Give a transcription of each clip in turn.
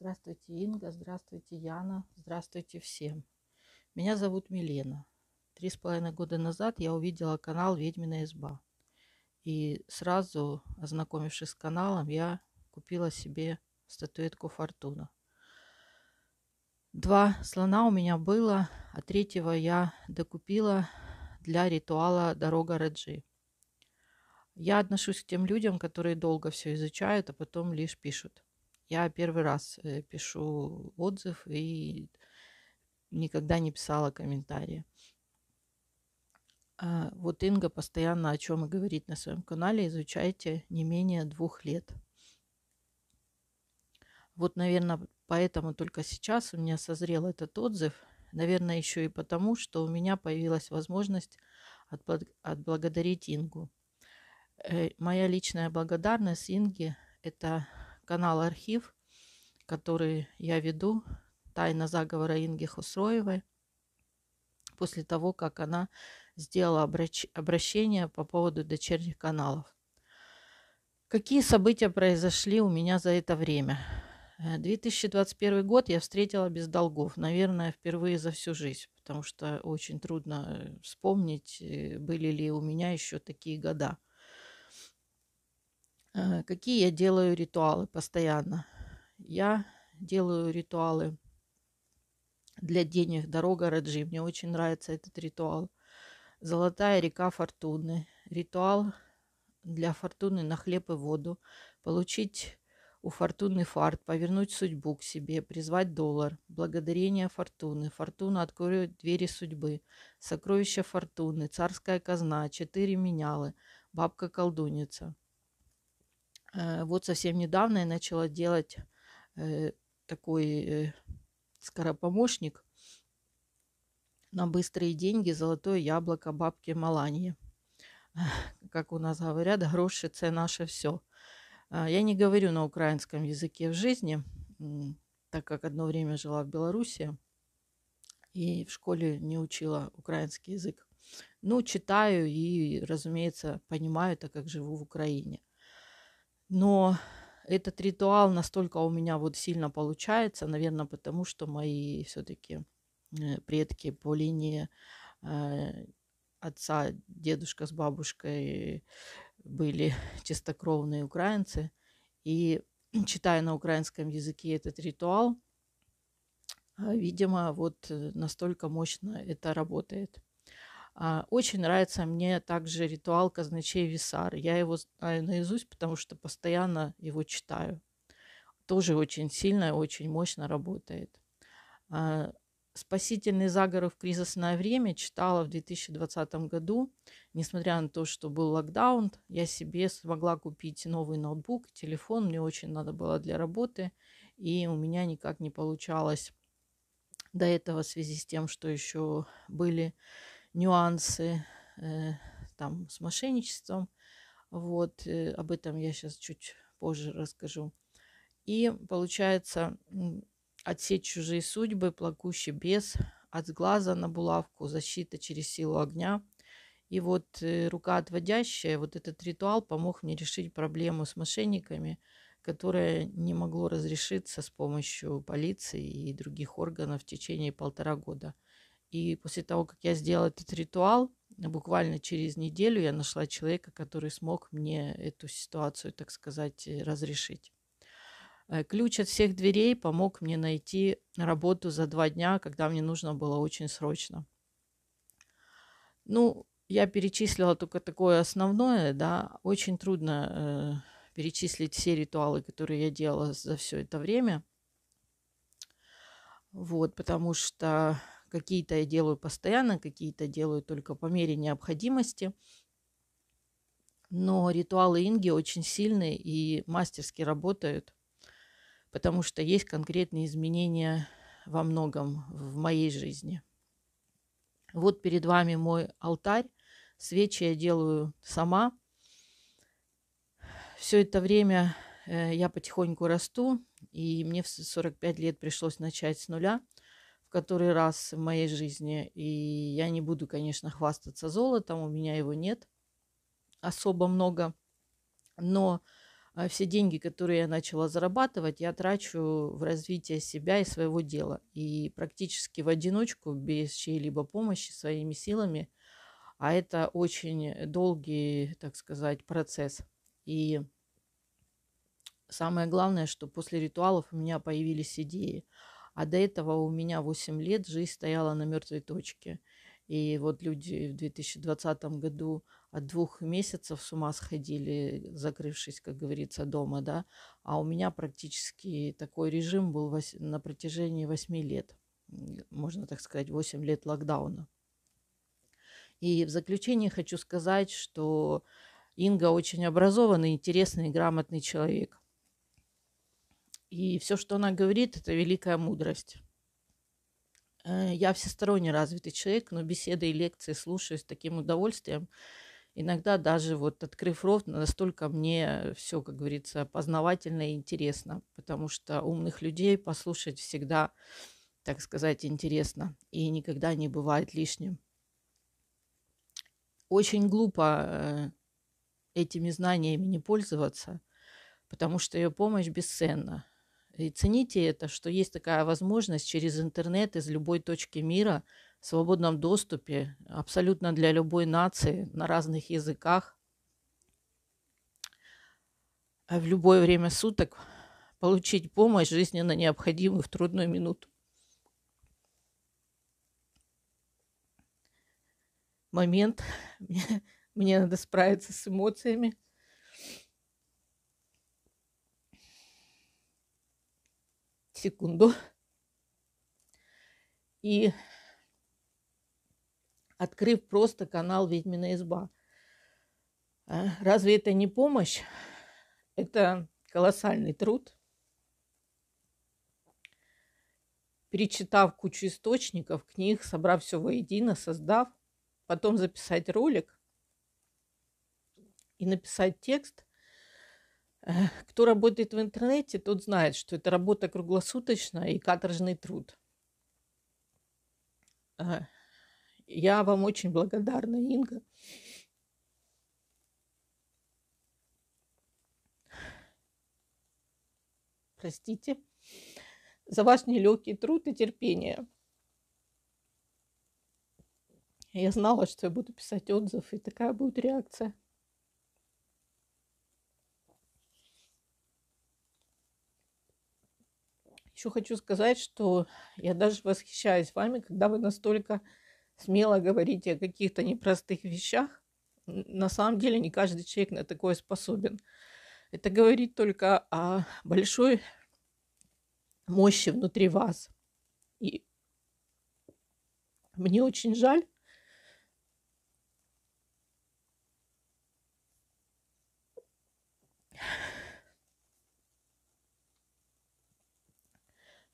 Здравствуйте, Инга. Здравствуйте, Яна. Здравствуйте всем. Меня зовут Милена. Три с половиной года назад я увидела канал «Ведьмина изба». И сразу, ознакомившись с каналом, я купила себе статуэтку «Фортуна». Два слона у меня было, а третьего я докупила для ритуала «Дорога Раджи». Я отношусь к тем людям, которые долго все изучают, а потом лишь пишут – я первый раз э, пишу отзыв и никогда не писала комментарии. А, вот Инга постоянно о чем и говорит на своем канале. Изучайте не менее двух лет. Вот, наверное, поэтому только сейчас у меня созрел этот отзыв. Наверное, еще и потому, что у меня появилась возможность отблагодарить Ингу. Э, моя личная благодарность Инге – это канал «Архив», который я веду, «Тайна заговора Инги Хусроевой», после того, как она сделала обращение по поводу дочерних каналов. Какие события произошли у меня за это время? 2021 э, год я встретила без долгов, наверное, впервые за всю жизнь, потому что очень трудно э, вспомнить, э, были ли у меня еще такие года – Э, какие я делаю ритуалы постоянно? Я делаю ритуалы для денег «Дорога Раджи». Мне очень нравится этот ритуал. «Золотая река Фортуны». Ритуал для Фортуны на хлеб и воду. Получить у Фортуны фарт, повернуть судьбу к себе, призвать доллар. Благодарение Фортуны. Фортуна откроет двери судьбы. Сокровище Фортуны. Царская казна. Четыре менялы. Бабка-колдуница. Э, вот совсем недавно я начала делать э, такой э, скоропомощник на быстрые деньги «Золотое яблоко бабки Маланьи». Как у нас говорят, гроши – це наше все. А, я не говорю на украинском языке в жизни, так как одно время жила в Беларуси и в школе не учила украинский язык. Ну, читаю и, разумеется, понимаю, так как живу в Украине. Но этот ритуал настолько у меня вот сильно получается, наверное, потому что мои все-таки э, предки по линии э, отца, дедушка с бабушкой были чистокровные украинцы. И читая на украинском языке этот ритуал, а, видимо, вот э, настолько мощно это работает. А, очень нравится мне также ритуал казначей Висар. Я его знаю наизусть, потому что постоянно его читаю. Тоже очень сильно и очень мощно работает. А, «Спасительный заговор в кризисное время» читала в 2020 году. Несмотря на то, что был локдаун, я себе смогла купить новый ноутбук, телефон. Мне очень надо было для работы. И у меня никак не получалось до этого в связи с тем, что еще были нюансы э, там с мошенничеством. Вот, э, об этом я сейчас чуть позже расскажу. И получается отсечь чужие судьбы, плакущий без от глаза на булавку, защита через силу огня. И вот э, рука отводящая, вот этот ритуал помог мне решить проблему с мошенниками, которая не могло разрешиться с помощью полиции и других органов в течение полтора года. И после того, как я сделала этот ритуал, буквально через неделю я нашла человека, который смог мне эту ситуацию, так сказать, э, разрешить. Э, ключ от всех дверей помог мне найти работу за два дня, когда мне нужно было очень срочно. Ну, я перечислила только такое основное, да, очень трудно э, перечислить все ритуалы, которые я делала за все это время. Вот, потому что Какие-то я делаю постоянно, какие-то делаю только по мере необходимости. Но ритуалы Инги очень сильные и мастерски работают, потому что есть конкретные изменения во многом в моей жизни. Вот перед вами мой алтарь. Свечи я делаю сама. Все это время э, я потихоньку расту, и мне в 45 лет пришлось начать с нуля – в который раз в моей жизни. И я не буду, конечно, хвастаться золотом, у меня его нет особо много. Но э, все деньги, которые я начала зарабатывать, я трачу в развитие себя и своего дела. И практически в одиночку, без чьей-либо помощи, своими силами. А это очень долгий, так сказать, процесс. И самое главное, что после ритуалов у меня появились идеи. А до этого у меня 8 лет жизнь стояла на мертвой точке. И вот люди в 2020 году от двух месяцев с ума сходили, закрывшись, как говорится, дома, да. А у меня практически такой режим был на протяжении 8 лет. Можно так сказать, 8 лет локдауна. И в заключение хочу сказать, что Инга очень образованный, интересный и грамотный человек – и все, что она говорит, это великая мудрость. Э, я всесторонне развитый человек, но беседы и лекции слушаю с таким удовольствием. Иногда даже вот открыв рот, настолько мне все, как говорится, познавательно и интересно, потому что умных людей послушать всегда, так сказать, интересно и никогда не бывает лишним. Очень глупо э, этими знаниями не пользоваться, потому что ее помощь бесценна. И цените это, что есть такая возможность через интернет из любой точки мира в свободном доступе, абсолютно для любой нации, на разных языках, а в любое время суток получить помощь жизненно необходимую в трудную минуту. Момент. Мне, мне надо справиться с эмоциями. секунду. И открыв просто канал «Ведьмина изба». А, разве это не помощь? Это колоссальный труд. Перечитав кучу источников, книг, собрав все воедино, создав, потом записать ролик и написать текст, кто работает в интернете, тот знает, что это работа круглосуточная и каторжный труд. Я вам очень благодарна, Инга. Простите за ваш нелегкий труд и терпение. Я знала, что я буду писать отзыв, и такая будет реакция. Еще хочу сказать, что я даже восхищаюсь вами, когда вы настолько смело говорите о каких-то непростых вещах. На самом деле не каждый человек на такое способен. Это говорит только о большой мощи внутри вас. И мне очень жаль,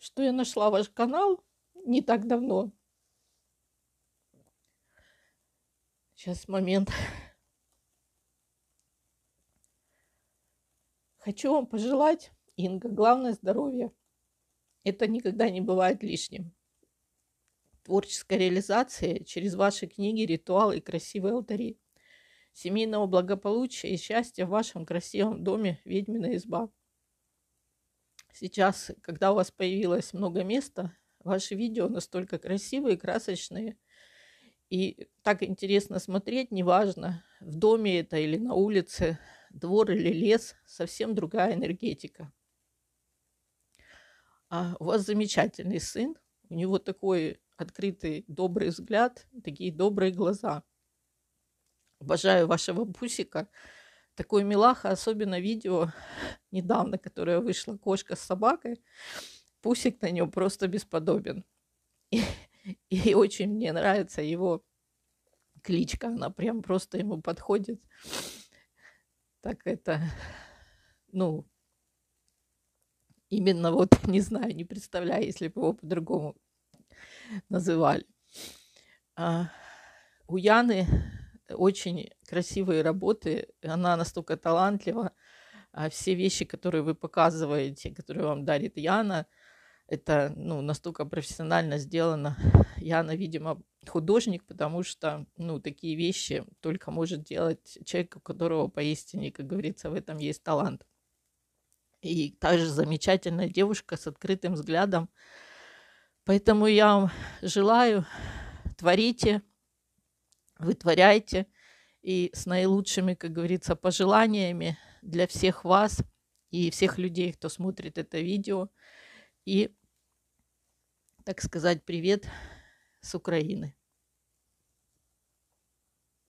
что я нашла ваш канал не так давно. Сейчас момент. Хочу вам пожелать, Инга, главное здоровье. Это никогда не бывает лишним. Творческая реализация через ваши книги, ритуалы и красивые алтари. Семейного благополучия и счастья в вашем красивом доме «Ведьмина изба». Сейчас, когда у вас появилось много места, ваши видео настолько красивые, красочные, и так интересно смотреть, неважно, в доме это или на улице, двор или лес, совсем другая энергетика. А у вас замечательный сын, у него такой открытый добрый взгляд, такие добрые глаза. Обожаю вашего бусика такой милаха, особенно видео недавно, которое вышло, кошка с собакой, пусик на нем просто бесподобен. И, и очень мне нравится его кличка, она прям просто ему подходит. Так это, ну, именно вот, не знаю, не представляю, если бы его по-другому называли. А, у Яны очень красивые работы, она настолько талантлива. А все вещи, которые вы показываете, которые вам дарит Яна, это ну, настолько профессионально сделано. Яна, видимо, художник, потому что ну, такие вещи только может делать человек, у которого поистине, как говорится, в этом есть талант. И также замечательная девушка с открытым взглядом. Поэтому я вам желаю, творите, вытворяйте, и с наилучшими, как говорится, пожеланиями для всех вас и всех людей, кто смотрит это видео. И, так сказать, привет с Украины.